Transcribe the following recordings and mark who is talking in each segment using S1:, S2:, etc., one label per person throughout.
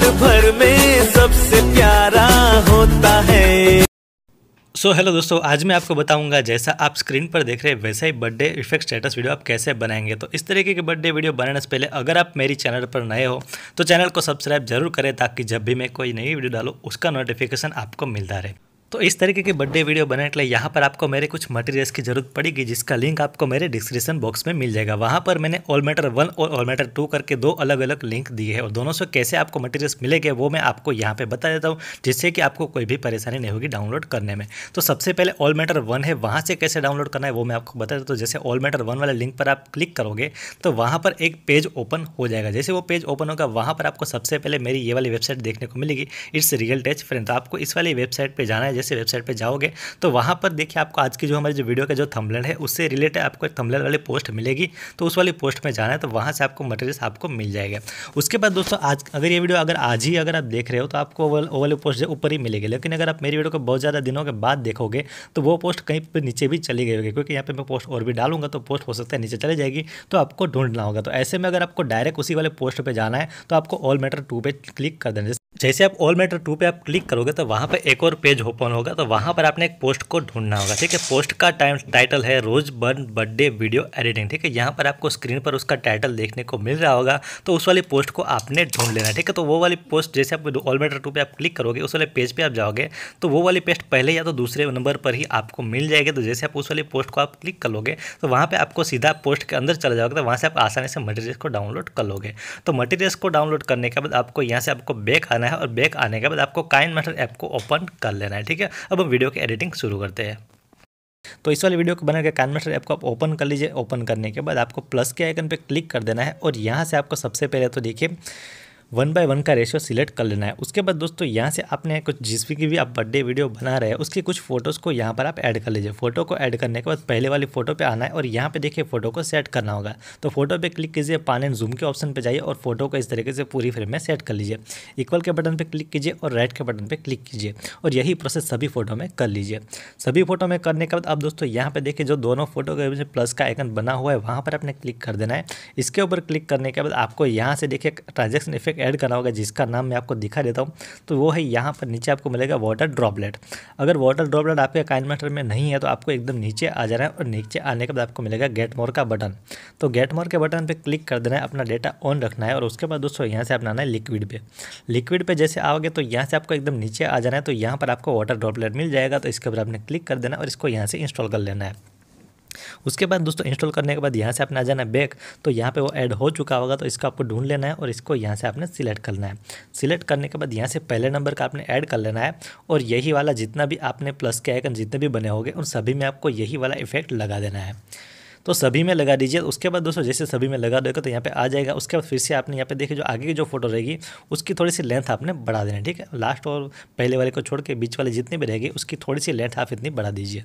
S1: साल भर में सबसे प्यारा होता है सो so, हेलो दोस्तों आज मैं आपको बताऊंगा जैसा आप स्क्रीन पर देख रहे हैं वैसा ही बर्थडे इफेक्ट स्टेटस वीडियो आप कैसे बनाएंगे तो इस तरीके के बर्थडे वीडियो बनाने से पहले अगर आप मेरी चैनल पर नए हो तो चैनल को सब्सक्राइब जरूर करें ताकि जब भी मैं कोई नई वीडियो डालूँ उसका नोटिफिकेशन आपको मिलता रहे तो इस तरीके की बर्थडे वीडियो बनाने के लिए यहाँ पर आपको मेरे कुछ मटेरियल्स की जरूरत पड़ेगी जिसका लिंक आपको मेरे डिस्क्रिप्शन बॉक्स में मिल जाएगा वहाँ पर मैंने ऑल मैटर वन और ऑल मैटर टू करके दो अलग अलग लिंक दिए हैं और दोनों से कैसे आपको मटेरियल्स मिलेंगे वो मैं आपको यहाँ पर बता देता हूँ जिससे कि आपको कोई भी परेशानी नहीं होगी डाउनलोड करने में तो सबसे पहले ऑल मैटर वन है वहाँ से कैसे डाउनलोड करना है वो मैं आपको बता देता हूँ जैसे ऑल मैटर वन वाले लिंक पर आप क्लिक करोगे तो वहाँ पर एक पेज ओपन हो जाएगा जैसे वो पेज ओपन होगा वहाँ पर आपको सबसे पहले मेरी ये वाली वेबसाइट देखने को मिलेगी इट्स रियल टच फ्रेंड तो आपको इस वाली वेबसाइट पर जाना है जैसे वेबसाइट पर जाओगे तो वहाँ पर देखिए आपको आज की जो हमारी जो वीडियो का जो थंबनेल है उससे रिलेटेड आपको एक थंबनेल वाली पोस्ट मिलेगी तो उस वाली पोस्ट में जाना है तो वहाँ से आपको मटेरियल आपको मिल जाएगा उसके बाद दोस्तों आज अगर ये वीडियो अगर आज ही अगर आप देख रहे हो तो आपको वो वाली पोस्ट ऊपर ही मिलेगी लेकिन अगर आप मेरी वीडियो को बहुत ज़्यादा दिनों के बाद देखोगे तो वो पोस्ट कहीं पर नीचे भी चली गई होगी क्योंकि यहाँ पर मैं पोस्ट और भी डालूंगा तो पोस्ट हो सकता है नीचे चली जाएगी तो आपको ढूंढना होगा तो ऐसे में अगर आपको डायरेक्ट उसी वाले पोस्ट पर जाना है तो आपको ऑल मैटर टू पे क्लिक कर देना जैसे आप ऑल मैटर टू पे आप क्लिक करोगे तो वहाँ पर एक और पेज ओपन होगा तो वहाँ पर आपने एक पोस्ट को ढूंढना होगा ठीक है पोस्ट का टाइम टाइटल है rose burn birthday video editing ठीक है यहाँ पर आपको स्क्रीन पर उसका टाइटल देखने को मिल रहा होगा तो उस वाली पोस्ट को आपने ढूंढ लेना ठीक है तो वो वाली पोस्ट जैसे आप ऑल मैटर टू पर आप क्लिक करोगे उस वाले पेज पर पे आप जाओगे तो वो वाली पेस्ट पहले या तो दूसरे नंबर पर ही आपको मिल जाएगी तो जैसे आप उस वाली पोस्ट को आप क्लिक कर लोगे तो वहाँ पर आपको सीधा पोस्ट के अंदर चला जाओगे तो वहाँ से आप आसानी से मटेरियल्स को डाउनलोड कर लोगे तो मटेरियल्स को डाउनलोड करने के बाद आपको यहाँ से आपको बैक आना है और बैक आने के बाद आपको काइन मेथड ऐप को ओपन कर लेना है ठीक है अब हम वीडियो की एडिटिंग शुरू करते हैं तो इस वाले वीडियो को बनाकर के मेटर ऐप को आप ओपन कर लीजिए ओपन करने के बाद आपको प्लस के आइकन पर क्लिक कर देना है और यहाँ से आपको सबसे पहले तो देखिए वन बाय वन का रेशियो सिलेक्ट कर लेना है उसके बाद दोस्तों यहाँ से आपने कुछ जिस भी की भी आप बर्थडे वीडियो बना रहे हैं उसकी कुछ फोटोज़ को यहाँ पर आप ऐड कर लीजिए फोटो को ऐड करने के बाद पहले वाली फोटो पे आना है और यहाँ पे देखिए फोटो को सेट करना होगा तो फोटो पे क्लिक कीजिए पान एंड जूम के ऑप्शन पर जाइए और फोटो को इस तरीके से पूरी फ्रेम में सेट कर लीजिए इक्वल के बटन पर क्लिक कीजिए और राइट के बटन पर क्लिक कीजिए और यही प्रोसेस सभी फोटो में कर लीजिए सभी फोटो में करने के बाद आप दोस्तों यहाँ पर देखिए जो दोनों फोटो के प्लस का आइकन बना हुआ है वहाँ पर आपने क्लिक कर देना है इसके ऊपर क्लिक करने के बाद आपको यहाँ से देखिए ट्रांजेक्शन इफेक्ट ऐड करना होगा जिसका नाम मैं आपको दिखा देता हूँ तो वो है यहाँ पर नीचे आपको मिलेगा वाटर ड्रॉपलेट अगर वाटर ड्रॉपलेट आपके काइनमेटर में नहीं है तो आपको एकदम नीचे आ जाना है और नीचे आने के बाद आपको मिलेगा गेट मोर का बटन तो गेट मोर के बटन पर क्लिक कर देना है अपना डेटा ऑन रखना है और उसके बाद दोस्तों यहाँ से अपना आना है लिक्विड पर लिक्विड पर जैसे आओगे तो यहाँ से आपको एकदम नीचे आ जाना है तो यहाँ पर आपको वाटर ड्रॉपलेट मिल जाएगा तो इसके ऊपर आपने क्लिक कर देना और इसको यहाँ से इंस्टॉल कर लेना है उसके बाद दोस्तों इंस्टॉल करने के बाद यहाँ से आपने आ जाना है बैक तो यहाँ पे वो ऐड हो चुका होगा तो इसको आपको ढूंढ लेना है और इसको यहाँ से आपने सिलेक्ट करना है सिलेक्ट करने के बाद यहाँ से पहले नंबर का आपने ऐड कर लेना है और यही वाला जितना भी आपने प्लस के आइकन जितने भी बने होंगे उन सभी में आपको यही वाला इफेक्ट लगा देना है तो सभी में लगा दीजिए उसके बाद दोस्तों जैसे सभी में लगा देगा तो यहाँ पे आ जाएगा उसके बाद फिर से आपने यहाँ पे देखिए जो आगे की जो फोटो रहेगी उसकी थोड़ी सी लेंथ आपने बढ़ा देना ठीक है लास्ट और पहले वाले को छोड़ के बीच वाले जितनी भी रहेगी उसकी थोड़ी सी लेंथ आप इतनी बढ़ा दीजिए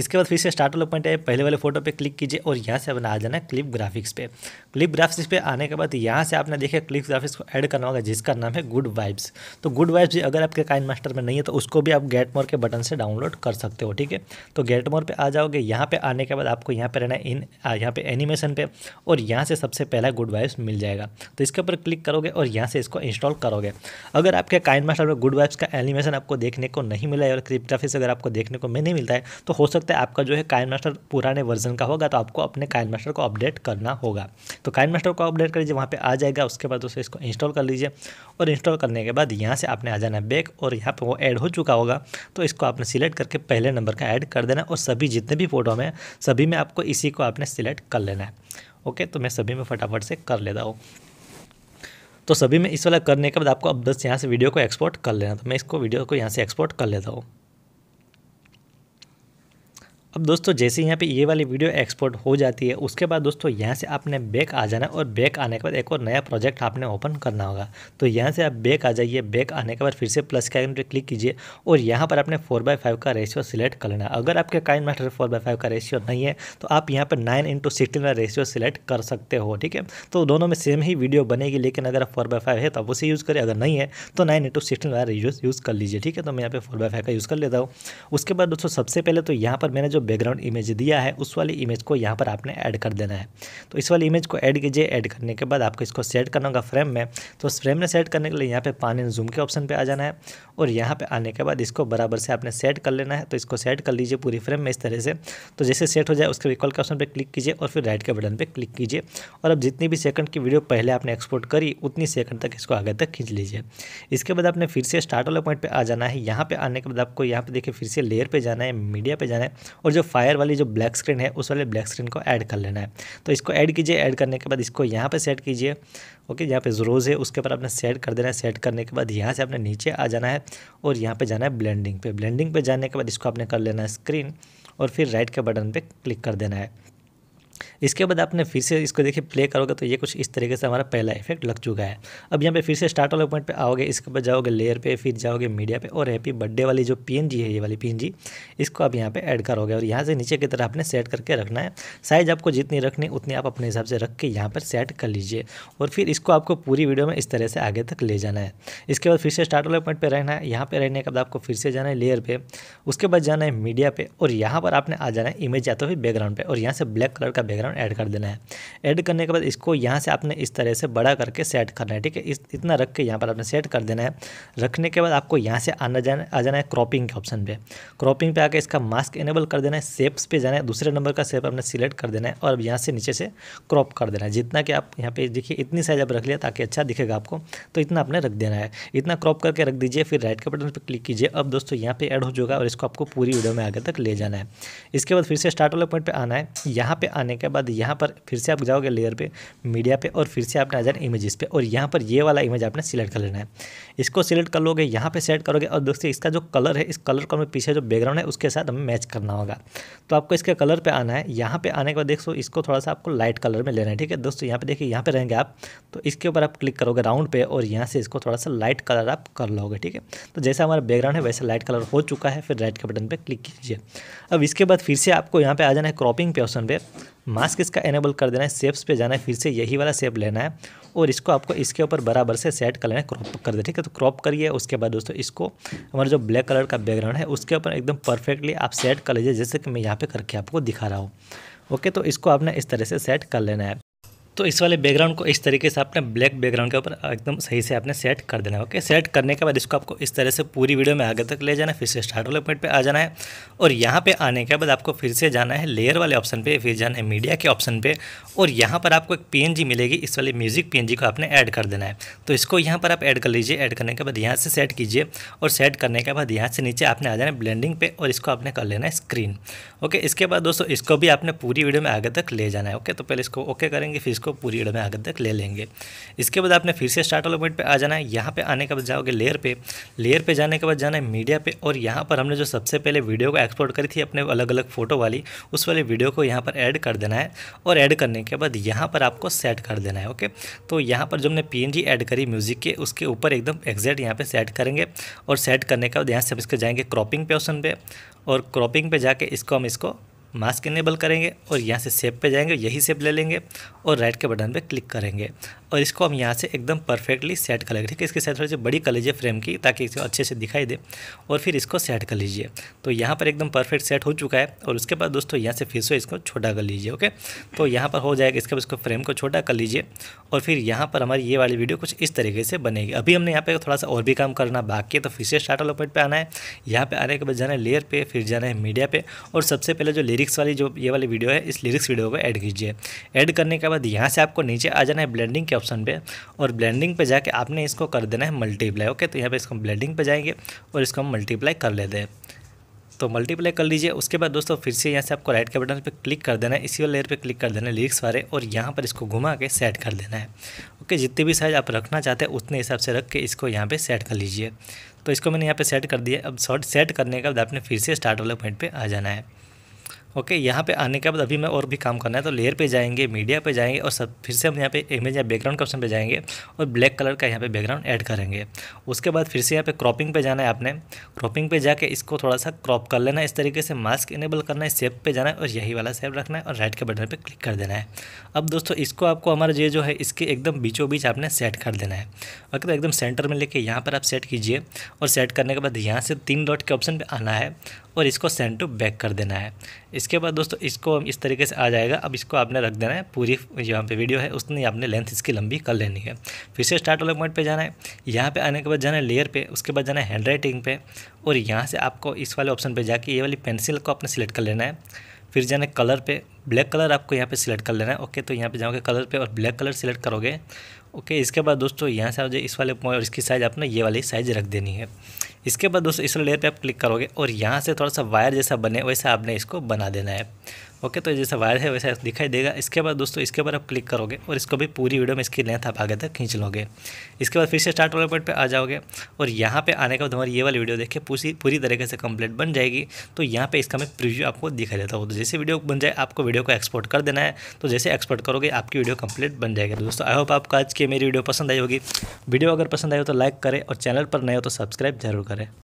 S1: इसके बाद फिर से स्टार्ट वाला पॉइंट है पहले वाले फोटो पे क्लिक कीजिए और यहाँ से अपना आ जाना क्लिप ग्राफिक्स पे क्लिप ग्राफिक्स पे आने के बाद यहाँ से आपने देखा क्लिप ग्राफिक्स को ऐड करना होगा जिसका नाम है गुड वाइब्स तो गुड वाइब्स भी अगर आपके काइन मास्टर में नहीं है तो उसको भी आप गेट मोर के बटन से डाउनलोड कर सकते हो ठीक है तो गेट मोर पर आ जाओगे यहाँ पर आने के बाद आपको यहाँ पर रहना इन यहाँ पर एनिमेशन पे और यहाँ से सबसे पहला गुड वाइब्स मिल जाएगा तो इसके ऊपर क्लिक करोगे और यहाँ से इसको इंस्टॉल करोगे अगर आपके काइन मास्टर में गुड वाइब्स का एनिमेशन आपको देखने को नहीं मिला है और क्लिप ग्राफिक्स अगर आपको देखने को नहीं मिलता है तो हो सकता सकता है आपका जो है काइन मास्टर पुराने वर्जन का होगा तो आपको अपने काइन मास्टर को अपडेट करना होगा तो काइन मास्टर को अपडेट कर लीजिए वहाँ पर आ जाएगा उसके बाद उसे इसको इंस्टॉल कर लीजिए और इंस्टॉल करने के बाद यहाँ से आपने आ जाना बैक और यहाँ पर वो ऐड हो चुका होगा तो इसको आपने सिलेक्ट करके पहले नंबर का ऐड कर देना और सभी जितने भी फ़ोटो में सभी में आपको इसी को आपने सिलेक्ट कर लेना है ओके तो मैं सभी में फटाफट से कर लेता हूँ तो सभी में इस वाला करने के बाद आपको अब बस यहाँ से वीडियो को एक्सपोर्ट कर लेना तो मैं इसको वीडियो को यहाँ से एक्सपोर्ट कर लेता हूँ अब दोस्तों जैसे यहाँ पे ये वाली वीडियो एक्सपोर्ट हो जाती है उसके बाद दोस्तों यहाँ से आपने बैक आ जाना और बैक आने के बाद एक और नया प्रोजेक्ट आपने ओपन करना होगा तो यहाँ से आप बैक आ जाइए बैक आने के बाद फिर से प्लस के आइकन पर क्लिक कीजिए और यहाँ पर आपने फोर बाई फाइव का रेशियो सिलेक्ट कर लेना अगर आपके KineMaster four by five का रेशियो नहीं है तो आप यहाँ पर नाइन इंटू सिक्सटीन का रेशियो सिलेक्ट कर सकते हो ठीक है तो दोनों में सेम ही वीडियो बनेगी लेकिन अगर आप फोर बाई फाइव है तो उसे यूज़ करें अगर नहीं है तो नाइन इंटू सिक्सटीन वाला यूज़ कर लीजिए ठीक है तो मैं यहाँ पर फोर बाई फाइव का यूज़ कर लेता हूँ उसके बाद दोस्तों सबसे पहले तो यहाँ पर मैंने जो जो बैकग्राउंड इमेज दिया है उस वाली इमेज को यहाँ पर आपने ऐड कर देना है तो इस वाली इमेज को ऐड कीजिए ऐड करने के बाद आपको इसको सेट करना होगा फ्रेम में तो उस फ्रेम में सेट करने के लिए यहाँ पर पानी जूम के ऑप्शन पर आ जाना है और यहाँ पर आने के बाद इसको बराबर से आपने सेट कर लेना है तो इसको सेट कर लीजिए पूरी फ्रेम में इस तरह से तो जैसे सेट हो जाए उसके रिकॉल के ऑप्शन पर क्लिक कीजिए और फिर राइट के बटन पर क्लिक कीजिए और अब जितनी भी सेकंड की वीडियो पहले आपने एक्सपोर्ट करी उतनी सेकंड तक इसको आगे तक खींच लीजिए इसके बाद आपने फिर से स्टार्ट वाले पॉइंट पे आ जाना है यहाँ पे आने के बाद आपको यहाँ पे देखिए फिर से लेयर पे जाना है मीडिया पे जाना है और और जो फायर वाली जो ब्लैक स्क्रीन है उस वाले ब्लैक स्क्रीन को ऐड कर लेना है तो इसको ऐड कीजिए ऐड करने के बाद इसको यहाँ पर सेट कीजिए ओके यहाँ पे रोज़ है उसके ऊपर आपने सेट कर देना है सेट करने के बाद यहाँ से आपने नीचे आ जाना है और यहाँ पे जाना है ब्लैंडिंग पे ब्लैंडिंग पे जाने के बाद इसको आपने कर लेना है स्क्रीन और फिर राइट के बटन पर क्लिक कर देना है इसके बाद आपने फिर से इसको देखिए प्ले करोगे तो ये कुछ इस तरीके से हमारा पहला इफेक्ट लग चुका है अब यहाँ पे फिर से स्टार्ट वाले पॉइंट पे आओगे इसके बाद जाओगे लेयर पे फिर जाओगे मीडिया पे और हैप्पी बर्थडे वाली जो पी है ये वाली पी इसको आप यहाँ पर ऐड करोगे और यहाँ से नीचे की तरह आपने सेट करके रखना है साइज़ आपको जितनी रखनी उतनी आप अपने हिसाब से रख के यहाँ पर सेट कर लीजिए और फिर इसको आपको पूरी वीडियो में इस तरह से आगे तक ले जाना है इसके बाद फिर से स्टार्ट वाले पॉइंट पर रहना है यहाँ पर रहने के बाद आपको फिर से जाना है लेयर पर उसके बाद जाना है मीडिया पर और यहाँ पर आपने आ जाना है इमेज या तो फिर बैकग्राउंड पर और यहाँ से ब्लैक कलर का बैकग्राउंड अकाउंट ऐड कर देना है ऐड करने के बाद इसको यहाँ से आपने इस तरह से बड़ा करके सेट करना है ठीक है इस इतना रख के यहाँ पर आपने सेट कर देना है रखने के बाद आपको यहाँ से आना जाना आ जाना है क्रॉपिंग के ऑप्शन पर क्रॉपिंग पर आकर इसका मास्क इनेबल कर देना है सेप्स पर जाना है दूसरे नंबर का सेप आपने सिलेक्ट कर देना है और अब यहाँ से नीचे से क्रॉप कर देना है जितना कि आप यहाँ पर देखिए इतनी साइज आप रख लिया ताकि अच्छा दिखेगा आपको तो इतना आपने रख देना है इतना क्रॉप करके रख दीजिए फिर राइट के बटन पर क्लिक कीजिए अब दोस्तों यहाँ पे ऐड हो जाएगा और इसको आपको पूरी वीडियो में आगे तक ले जाना है इसके बाद फिर से स्टार्ट वाले पॉइंट पे आना है यहाँ पे आने के बाद बाद यहाँ पर फिर से आप जाओगे लेयर पे मीडिया पे और फिर से आपने आ जाए इमेजेस पे और यहाँ पर ये वाला इमेज आपने सिलेक्ट कर लेना है इसको सिलेक्ट कर लोगे यहाँ पे सेट करोगे और दोस्तों इसका जो कलर है इस कलर को हमें पीछे जो बैकग्राउंड है उसके साथ हमें मैच करना होगा तो आपको इसके कलर पर आना है यहाँ पर आने के बाद देखो इसको थोड़ा सा आपको लाइट कलर में लेना है ठीक है दोस्तों यहाँ पर देखिए यहाँ पर रहेंगे आप तो इसके ऊपर आप क्लिक करोगे राउंड पे और यहाँ से इसको थोड़ा सा लाइट कलर आप कर लोगे ठीक है तो जैसा हमारा बैकग्राउंड है वैसे लाइट कलर हो चुका है फिर राइट के बटन पर क्लिक कीजिए अब इसके बाद फिर से आपको यहाँ पर आ जाना है क्रॉपिंग पे ऑप्शन पे मास्क इसका एनेबल कर देना है सेप्स पे जाना है फिर से यही वाला सेप लेना है और इसको आपको इसके ऊपर बराबर से सेट कर लेना है क्रॉप कर दे ठीक है तो क्रॉप करिए उसके बाद दोस्तों इसको हमारा जो ब्लैक कलर का बैकग्राउंड है उसके ऊपर एकदम परफेक्टली आप सेट कर लीजिए जैसे कि मैं यहाँ पर करके आपको दिखा रहा हूँ ओके तो इसको आपने इस तरह से सेट कर लेना है तो इस वाले बैकग्राउंड को इस तरीके से आपने ब्लैक बैकग्राउंड के ऊपर एकदम सही से आपने सेट कर देना है ओके सेट करने के बाद इसको आपको इस तरह से पूरी वीडियो में आगे तक ले जाना है फिर से स्टार्ट वाले पॉइंट पर आ जाना है और यहाँ पर आने के बाद आपको फिर से जाना है लेयर वाले ऑप्शन पर फिर जाना है मीडिया के ऑप्शन पर और यहाँ पर आपको एक पी मिलेगी इस वाले म्यूजिक पी को आपने ऐड कर देना है तो इसको यहाँ पर आप ऐड कर लीजिए ऐड करने के बाद यहाँ से सेट कीजिए और सेट करने के बाद यहाँ से नीचे आपने आ जाना है ब्लेंडिंग पे और इसको आपने कर लेना है स्क्रीन ओके इसके बाद दोस्तों इसको भी आपने पूरी वीडियो में आगे तक ले जाना है ओके तो पहले इसको ओके करेंगे फिर इसको इसको पूरी में आगे तक ले लेंगे इसके बाद आपने फिर से स्टार्ट अलोमेंट पर आ जाना है यहाँ पर आने के बाद जाओगे लेयर पर लेयर पर जाने के बाद जाना है मीडिया पर और यहाँ पर हमने जो सबसे पहले वीडियो को एक्सपोर्ट करी थी अपने अलग अलग फ़ोटो वाली उस वाली वीडियो को यहाँ पर ऐड कर देना है और ऐड करने के बाद यहाँ पर आपको सेट कर देना है ओके तो यहाँ पर जो हमने पी ऐड करी म्यूज़िक के उसके ऊपर एकदम एग्जैक्ट यहाँ पर सेट करेंगे और सेट करने के बाद यहाँ से हम इसके जाएंगे क्रॉपिंग पे ऑप्शन पे और क्रॉपिंग पे जाके इसको हम इसको मास्क इनेबल करेंगे और यहाँ से सेप पे जाएंगे यही सेप ले लेंगे और राइट के बटन पे क्लिक करेंगे और इसको हम यहाँ से एकदम परफेक्टली सेट कर लेंगे ठीक है इसके साथ थोड़ी सी बड़ी कर लीजिए फ्रेम की ताकि इसको अच्छे से दिखाई दे और फिर इसको सेट कर लीजिए तो यहाँ पर एकदम परफेक्ट सेट हो चुका है और उसके बाद दोस्तों यहाँ से फिर से इसको छोटा कर लीजिए ओके तो यहाँ पर हो जाएगा इसके बाद इसको फ्रेम को छोटा कर लीजिए और फिर यहाँ पर हमारी ये वाली वीडियो कुछ इस तरीके से बनेगी अभी हमने यहाँ पर थोड़ा सा और भी काम करना बाकी है तो फिर से स्टार्ट वाला पॉइंट पर आना है यहाँ पर आने के बाद जाना है लेयर पर फिर जाना है मीडिया पर और सबसे पहले जो लिरिक्स वाली जो ये वाली वीडियो है इस लिरिक्स वीडियो को ऐड कीजिए ऐड करने के बाद यहाँ से आपको नीचे आ जाना है ब्लेंडिंग के ऑप्शन पे और ब्लेंडिंग पे जाके आपने इसको कर देना है मल्टीप्लाई ओके तो यहाँ पे इसको हम ब्लेंडिंग पे जाएंगे और इसको हम मल्टीप्लाई कर लेते हैं तो मल्टीप्लाई कर लीजिए उसके बाद दोस्तों फिर से यहाँ से आपको राइट के बटन पर क्लिक कर देना है इसी वाले लेयर पर क्लिक कर देना है लिरिक्स वाले और यहाँ पर इसको घुमा के सेट कर देना है ओके जितनी भी साइज आप रखना चाहते हैं उतने हिसाब से रख के इसको यहाँ पर सेट कर लीजिए तो इसको मैंने यहाँ पर सेट कर दिया अब शॉर्ट सेट करने के बाद आपने फिर से स्टार्ट वाले पॉइंट पर आ जाना है ओके यहाँ पे आने के बाद अभी मैं और भी काम करना है तो लेयर पे जाएंगे मीडिया पे जाएंगे और सब फिर से हम यहाँ पे इमेज या बैकग्राउंड के ऑप्शन पे जाएंगे और ब्लैक कलर का यहाँ पे बैकग्राउंड ऐड करेंगे उसके बाद फिर से यहाँ पे क्रॉपिंग पे जाना है आपने क्रॉपिंग पे जाके इसको थोड़ा सा क्रॉप कर लेना है इस तरीके से मास्क इनेबल करना है सेप पे जाना है और यही वाला सेप रखना है और राइट के बटन पर क्लिक कर देना है अब दोस्तों इसको आपको हमारा ये जो है इसके एकदम बीचों बीच आपने सेट कर देना है ओके तो एकदम सेंटर में लेके यहाँ पर आप सेट कीजिए और सेट करने के बाद यहाँ से तीन डॉट के ऑप्शन पर आना है और इसको सेंड टू बैक कर देना है इसके बाद दोस्तों इसको इस तरीके से आ जाएगा अब इसको आपने रख देना है पूरी यहाँ पे वीडियो है उसने आपने लेंथ इसकी लंबी कर लेनी है फिर से स्टार्ट वाले पॉइंट पे जाना है यहाँ पे आने के बाद जाना है लेयर पे उसके बाद जाना है हैंड राइटिंग पे और यहाँ से आपको इस वाले ऑप्शन पर जाके ये वाली पेंसिल को आपने सेलेक्ट कर लेना है फिर जाना है कलर पर ब्लैक कलर आपको यहाँ पर सिलेक्ट कर लेना है ओके तो यहाँ पे जाओगे कलर पर और ब्लैक कलर सिलेक्ट करोगे ओके इसके बाद दोस्तों यहाँ से आप इस वाले पॉइंट और इसकी साइज़ आपने ये वाली साइज़ रख देनी है इसके बाद दोस्तों इस लेयर पे आप क्लिक करोगे और यहाँ से थोड़ा सा वायर जैसा बने वैसे आपने इसको बना देना है ओके तो जैसे वायर है वैसा दिखाई देगा इसके बाद दोस्तों इसके ऊपर आप क्लिक करोगे और इसको भी पूरी वीडियो में इसकी लेंथ आप आगे तक खींच लोगे इसके बाद फिर से स्टार्ट वाले पॉइंट पर आ जाओगे और यहाँ पर आने के बाद हमारी ये वाली वीडियो देखिए पूरी पूरी तरीके से कंप्लीट बन जाएगी तो यहाँ पर इसका मैं प्रिव्यू आपको दिखा देता हूँ तो जैसे वीडियो बन जाए आपको वीडियो को एक्सपोर्ट कर देना है तो जैसे एक्सपोर्ट करोगे आपकी वीडियो कंप्लीट बन जाएगी तो दोस्तों आई होप आपको आज की मेरी वीडियो पसंद आई होगी वीडियो अगर पसंद आई हो तो लाइक करें और चैनल पर नए हो तो सब्सक्राइब जरूर करें